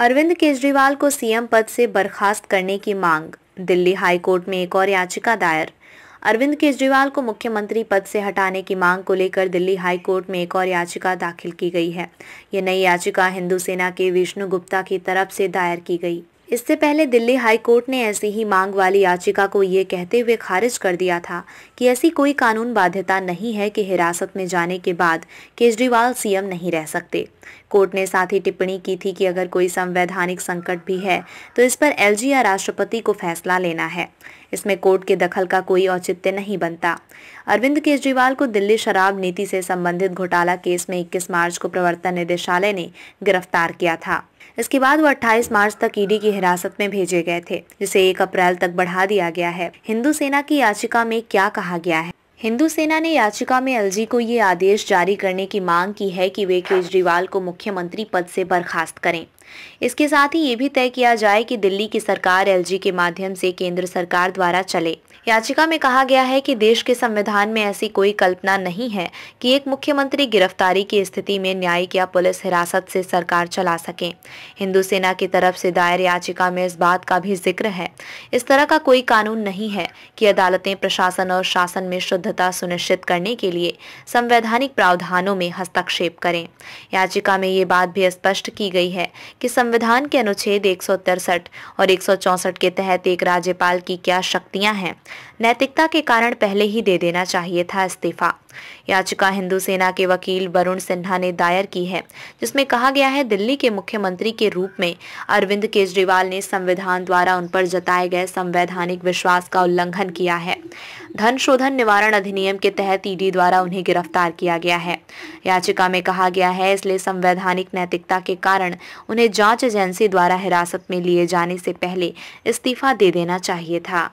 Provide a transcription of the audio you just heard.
अरविंद केजरीवाल को सीएम पद से बर्खास्त करने की मांग दिल्ली हाई कोर्ट में एक और याचिका दायर अरविंद केजरीवाल को मुख्यमंत्री पद से हटाने की मांग को लेकर दिल्ली हाई कोर्ट में एक और याचिका दाखिल की गई है यह नई याचिका हिंदू सेना के विष्णु गुप्ता की तरफ से दायर की गई इससे पहले दिल्ली हाई कोर्ट ने ऐसी ही मांग वाली याचिका को ये कहते हुए खारिज कर दिया था कि ऐसी कोई कानून बाध्यता नहीं है कि हिरासत में जाने के बाद केजरीवाल सीएम नहीं रह सकते कोर्ट ने साथ ही टिप्पणी की थी कि अगर कोई संवैधानिक संकट भी है तो इस पर एलजी या राष्ट्रपति को फैसला लेना है इसमें कोर्ट के दखल का कोई औचित्य नहीं बनता अरविंद केजरीवाल को दिल्ली शराब नीति से संबंधित घोटाला केस में 21 मार्च को प्रवर्तन निदेशालय ने गिरफ्तार किया था इसके बाद वो 28 मार्च तक ईडी की हिरासत में भेजे गए थे जिसे एक अप्रैल तक बढ़ा दिया गया है हिंदू सेना की याचिका में क्या कहा गया है हिंदू सेना ने याचिका में एलजी को ये आदेश जारी करने की मांग की है कि वे केजरीवाल को मुख्यमंत्री पद से बर्खास्त करें इसके साथ ही ये भी तय किया जाए कि दिल्ली की सरकार एलजी के माध्यम से केंद्र सरकार द्वारा चले याचिका में कहा गया है कि देश के संविधान में ऐसी कोई कल्पना नहीं है कि एक मुख्यमंत्री गिरफ्तारी की स्थिति में न्यायिक या पुलिस हिरासत से सरकार चला सके हिंदू सेना की तरफ से दायर याचिका में इस बात का भी जिक्र है इस तरह का कोई कानून नहीं है कि अदालतें प्रशासन और शासन में शुद्धता सुनिश्चित करने के लिए संवैधानिक प्रावधानों में हस्तक्षेप करें याचिका में ये बात भी स्पष्ट की गई है कि संविधान के अनुच्छेद एक और एक के तहत एक राज्यपाल की क्या शक्तियां हैं नैतिकता के कारण पहले ही दे देना चाहिए था इस्तीफा याचिका हिंदू सेना के वकील वरुण सिन्हा ने दायर की है जिसमें कहा गया है दिल्ली के मुख्यमंत्री के रूप में अरविंद केजरीवाल ने संविधान द्वारा उन पर जताए गए संवैधानिक विश्वास का उल्लंघन किया है धन शोधन निवारण अधिनियम के तहत ईडी द्वारा उन्हें गिरफ्तार किया गया है याचिका में कहा गया है इसलिए संवैधानिक नैतिकता के कारण उन्हें जांच एजेंसी द्वारा हिरासत में लिए जाने से पहले इस्तीफा दे देना चाहिए था